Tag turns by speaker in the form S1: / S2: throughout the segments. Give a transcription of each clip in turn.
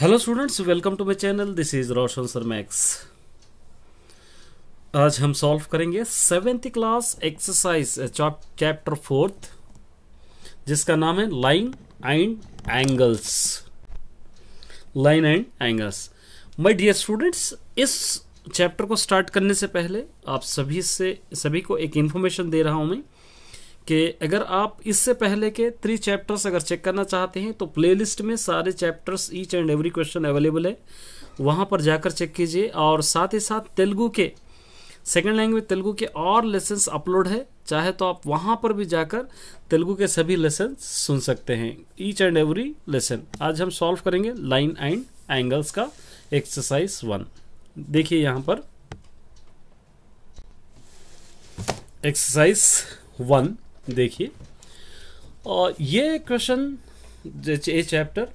S1: Hello students welcome to my channel this is Roshan sir Max आज हम solve करेंगे seventh class exercise chapter fourth जिसका नाम है line and angles line and angles my dear students इस chapter को start करने से पहले आप सभी से सभी को एक इन्फॉर्मेशन दे रहा हूं मैं कि अगर आप इससे पहले के थ्री चैप्टर्स अगर चेक करना चाहते हैं तो प्लेलिस्ट में सारे chapters each and every question available है वहाँ पर जाकर चेक कीजिए और साथ ही साथ तेलुगु के सेकेंड लैंग्वेज तेलुगु के और लेसन्स अपलोड है चाहे तो आप वहाँ पर भी जाकर तेलुगु के सभी लेसन सुन सकते हैं ईच एंड एवरी लेसन आज हम सॉल्व करेंगे लाइन एंड एंगल्स का एक्सरसाइज वन देखिए यहाँ पर एक्सरसाइज वन देखिए और ये क्वेश्चन ये चैप्टर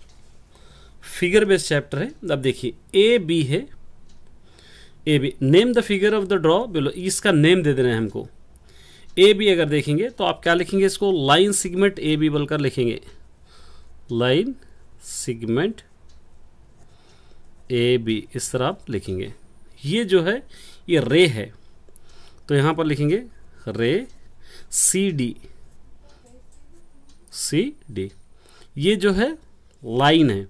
S1: फिगर बेस्ड चैप्टर है अब देखिए ए बी है A B name the figure of the draw below इसका नेम दे देना है हमको ए बी अगर देखेंगे तो आप क्या लिखेंगे इसको लाइन सिगमेंट ए बी बोलकर लिखेंगे लाइन सिगमेंट ए बी इस तरह आप लिखेंगे ये जो है ये रे है तो यहाँ पर लिखेंगे रे सी डी सी डी ये जो है लाइन है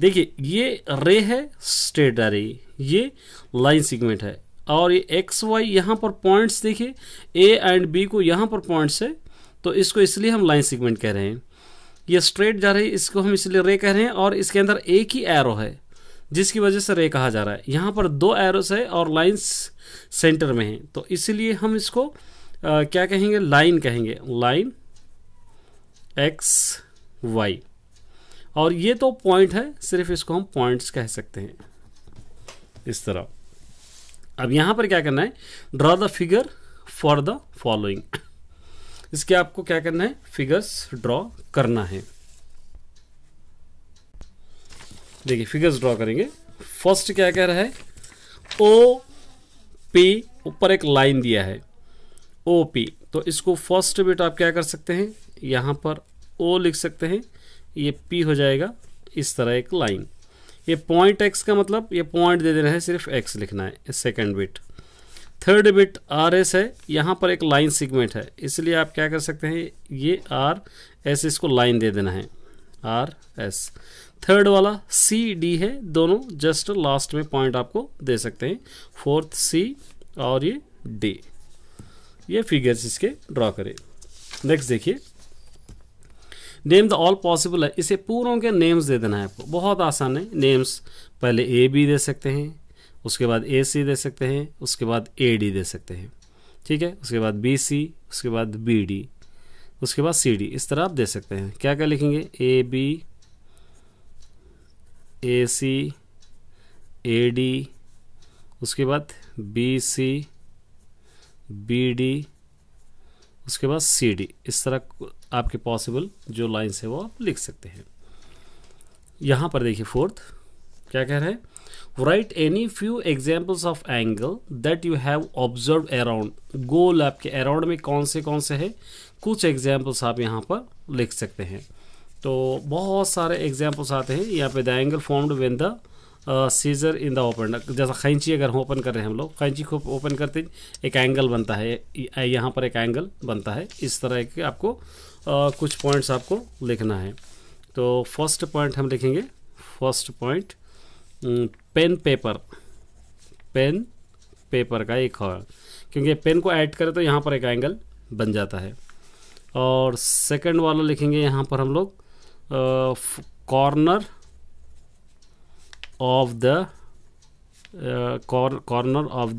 S1: देखिए ये रे है स्टेट रे ये लाइन सिगमेंट है और ये एक्स वाई यहाँ पर पॉइंट्स देखिए ए एंड बी को यहाँ पर पॉइंट्स है तो इसको इसलिए हम लाइन सिगमेंट कह रहे हैं ये स्ट्रेट जा रही है इसको हम इसलिए रे कह रहे हैं और इसके अंदर एक ही एरो है जिसकी वजह से रे कहा जा रहा है यहाँ पर दो एरोस है और लाइन्स सेंटर में है तो इसीलिए हम इसको आ, क्या कहेंगे लाइन कहेंगे लाइन एक्स वाई और ये तो पॉइंट है सिर्फ इसको हम पॉइंट्स कह सकते हैं इस तरह अब यहां पर क्या करना है draw the figure for the following इसके आपको क्या करना है फिगर्स ड्रॉ करना है देखिए फिगर्स ड्रॉ करेंगे फर्स्ट क्या कह रहा है ओ पी ऊपर एक लाइन दिया है ओ पी तो इसको फर्स्ट बेटा आप क्या कर सकते हैं यहाँ पर ओ लिख सकते हैं ये पी हो जाएगा इस तरह एक लाइन ये पॉइंट एक्स का मतलब ये पॉइंट दे देना है सिर्फ एक्स लिखना है second bit third bit R S है यहाँ पर एक लाइन सिगमेंट है इसलिए आप क्या कर सकते हैं ये आर एस इसको लाइन दे देना है आर एस थर्ड वाला सी डी है दोनों जस्ट लास्ट में पॉइंट आपको दे सकते हैं फोर्थ सी और ये डी ये फिगर्स इसके ड्रॉ करें नेक्स्ट देखिए नेम द ऑल पॉसिबल है इसे पूरों के नेम्स दे देना है आपको बहुत आसान है नेम्स पहले ए बी दे सकते हैं उसके बाद ए सी दे सकते हैं उसके बाद ए डी दे सकते हैं ठीक है उसके बाद बी सी उसके बाद बी डी उसके बाद सी डी इस तरह आप दे सकते हैं क्या क्या लिखेंगे A B A C A D उसके बाद बी सी बी डी उसके बाद सी डी इस तरह आपके पॉसिबल जो लाइन्स है वो आप लिख सकते हैं यहाँ पर देखिए फोर्थ क्या कह रहे हैं right any few examples of angle that you have observe around गोल आपके अराउंड में कौन से कौन से हैं कुछ एग्जाम्पल्स आप यहाँ पर लिख सकते हैं तो बहुत सारे एग्जाम्पल्स आते हैं यहाँ पे the angle formed when the scissor in the open जैसा खैंची अगर हम ओपन कर रहे हैं हम लोग खैंची को ओपन करते एक एंगल बनता है यहाँ पर एक एंगल बनता है इस तरह के आपको आ, कुछ पॉइंट्स आपको लिखना है तो फर्स्ट पॉइंट हम लिखेंगे first point pen paper pen paper का एक और क्योंकि पेन को ऐड करें तो यहाँ पर एक एंगल बन जाता है और सेकंड वाला लिखेंगे यहाँ पर हम लोग corner of the uh, cor corner of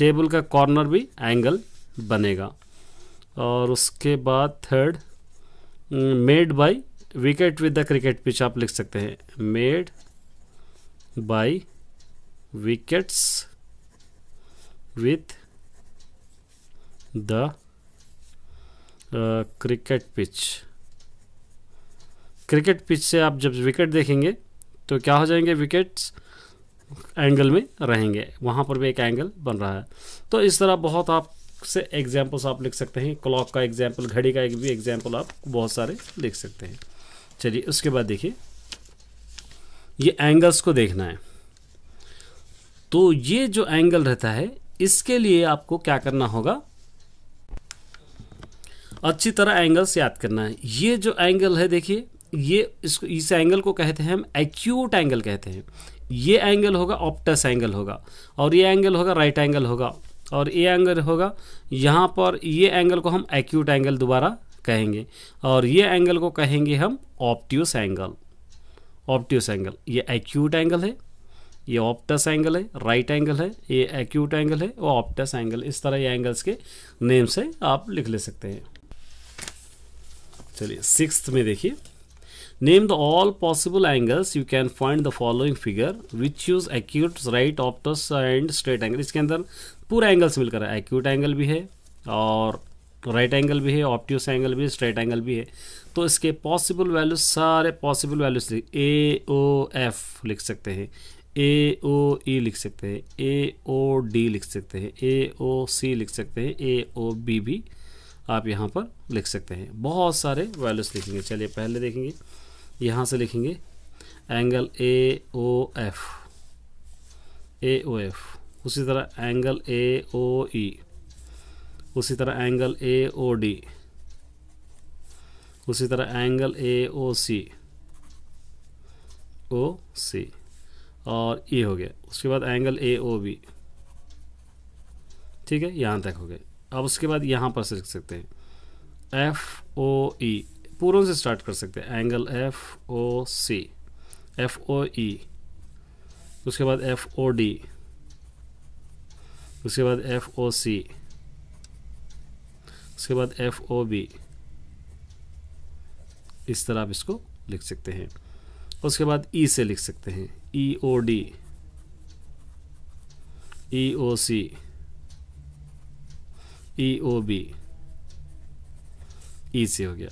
S1: table का कॉर्नर भी एंगल बनेगा और उसके बाद third made by wicket with the cricket pitch आप लिख सकते हैं made by wickets with the cricket pitch cricket pitch से आप जब विकेट देखेंगे तो क्या हो जाएंगे विकेट्स एंगल में रहेंगे वहाँ पर भी एक एंगल बन रहा है तो इस तरह बहुत आप से एग्जाम्पल्स आप लिख सकते हैं क्लॉक का एग्जाम्पल घड़ी का एक भी एग्जाम्पल आप बहुत सारे लिख सकते हैं चलिए उसके बाद देखिए ये एंगल्स को देखना है तो ये जो एंगल रहता है इसके लिए आपको क्या करना होगा अच्छी तरह एंगल्स याद करना है ये जो एंगल है देखिए ये इस इस एंगल को कहते हैं हम एक्यूट एंगल कहते हैं ये एंगल होगा ऑप्टस एंगल होगा और ये एंगल होगा राइट एंगल होगा और ये एंगल होगा यहाँ पर ये एंगल को हम एक्यूट एंगल दोबारा कहेंगे और ये एंगल को कहेंगे हम ऑप्टियस एंगल ऑप्टियस एंगल ये एक्यूट एंगल है ये ऑप्टस एंगल है राइट एंगल है ये एक्यूट एंगल है और ऑप्टस एंगल इस तरह ये एंगल्स के नेम से आप लिख ले सकते हैं चलिए सिक्स में देखिए Name the all possible angles. You can find the following figure. which use acute, right, obtuse and straight angle. इसके अंदर पूरा एंगल्स मिलकर है एक्यूट एंगल भी है और राइट right एंगल भी है ऑप्टियस एंगल भी है स्ट्रेट एंगल भी है तो इसके पॉसिबल वैल्यूज सारे possible values A O F लिख सकते हैं ए ओ ई लिख सकते हैं ए ओ डी लिख सकते हैं ए ओ सी लिख सकते हैं ए ओ बी भी आप यहाँ पर लिख सकते हैं बहुत सारे वैल्यूज लिखेंगे चलिए पहले देखेंगे यहाँ से लिखेंगे angle A O F A O F उसी तरह एंगल ए ओ ई उसी तरह एंगल ए ओ डी उसी तरह एंगल ए ओ सी ओ सी और ये हो गया उसके बाद एंगल ए ओ बी ठीक है यहाँ तक हो गए अब उसके बाद यहाँ पर से लिख सकते हैं एफ ओ ई पूर्व से स्टार्ट कर सकते हैं angle F O C F O E उसके बाद एफ ओ डी उसके बाद एफ ओ सी उसके बाद एफ ओ बी इस तरह आप इसको लिख सकते हैं उसके बाद ई e से लिख सकते हैं ई ओ डी ई ओ सी ई ओ बी ई से हो गया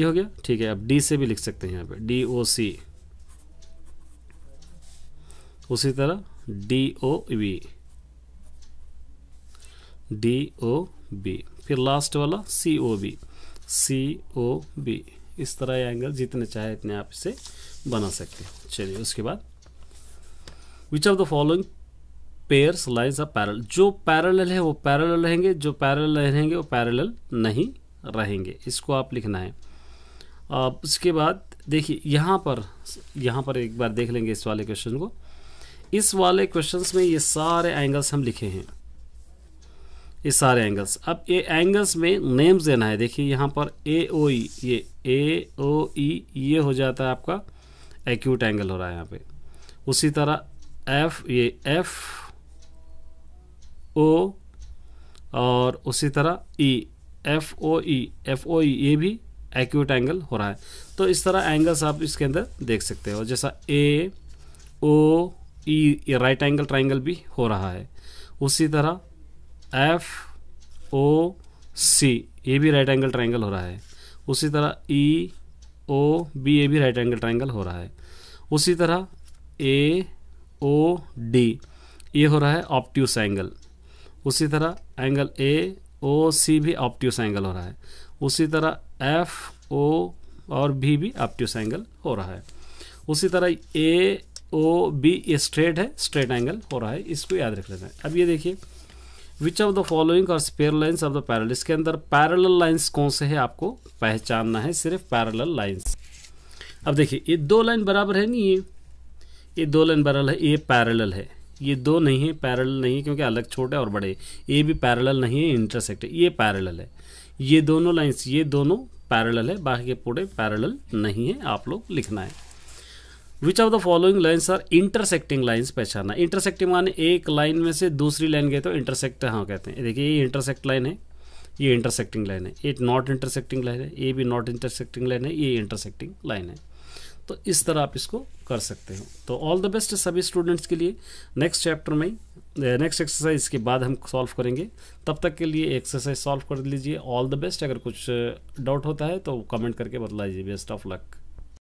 S1: ये हो गया ठीक है अब डी से भी लिख सकते हैं यहाँ पे डी ओ सी उसी तरह D O V D O B फिर लास्ट वाला C O B C O B इस तरह ये एंगल जितने चाहे इतने आप इसे बना सकते हैं चलिए उसके बाद which of the following pairs lines are parallel जो पैरल है वो पैरल रहेंगे जो पैरल रहेंगे वो पैरल नहीं रहेंगे इसको आप लिखना है अब उसके बाद देखिए यहाँ पर यहाँ पर एक बार देख लेंगे इस वाले क्वेश्चन को इस वाले क्वेश्चन में ये सारे एंगल्स हम लिखे हैं ये सारे एंगल्स अब ये एंगल्स में नेम्स देना है देखिए यहाँ पर ए ओ ई ये ए ओ ई ये हो जाता है आपका एक्यूट एंगल हो रहा है यहाँ पे उसी तरह एफ ये एफ ओ और उसी तरह E F O E F O ई ये भी एक्यूट एंगल हो रहा है तो इस तरह एंगल्स आप इसके अंदर देख सकते हो जैसा A O E right angle triangle भी हो रहा है उसी तरह एफ ओ सी ये भी राइट एंगल ट्राइंगल हो रहा है उसी तरह ई ओ बी ये भी राइट एंगल ट्राइंगल हो रहा है उसी तरह ए ओ डी ये हो रहा है ऑप्ट्यूस एंगल उसी तरह एंगल ए ओ सी भी ऑप्ट्यूस एंगल हो रहा है उसी तरह एफ ओ और भी भी ट्यूस एंगल हो रहा है उसी तरह ए ओ बी ये स्ट्रेट है स्ट्रेट एंगल हो रहा है इसको याद रख लेना है अब ये देखिए विच ऑफ द फॉलोइंग और spare lines of the parallel इसके अंदर पैरल लाइन्स कौन से है आपको पहचानना है सिर्फ पैरल लाइन्स अब देखिए ये दो लाइन बराबर है नहीं ये ये दो लाइन बराबर है ये पैरल है ये दो नहीं है पैरल नहीं है क्योंकि अलग छोटे और बड़े ये भी पैरल नहीं है इंटरसेक्ट ये पैरल है ये दोनों लाइन्स ये दोनों पैरेलल है बाकी के पूरे पैरेलल नहीं है आप लोग लिखना है which of the following lines are intersecting lines पहचाना इंटरसेक्टिंग माने एक लाइन में से दूसरी लाइन गए तो इंटरसेक्ट हाँ कहते हैं देखिए ये इंटरसेक्ट लाइन है ये इंटरसेक्टिंग लाइन है ये नॉट इंटरसेक्टिंग लाइन है ये भी नॉट इंटरसेक्टिंग लाइन है ये इंटरसेक्टिंग लाइन है तो इस तरह आप इसको कर सकते हो तो ऑल द बेस्ट सभी स्टूडेंट्स के लिए नेक्स्ट चैप्टर में नेक्स्ट एक्सरसाइज के बाद हम सॉल्व करेंगे तब तक के लिए एक्सरसाइज सॉल्व कर लीजिए ऑल द बेस्ट अगर कुछ डाउट होता है तो कमेंट करके बतला दीजिए बेस्ट ऑफ लक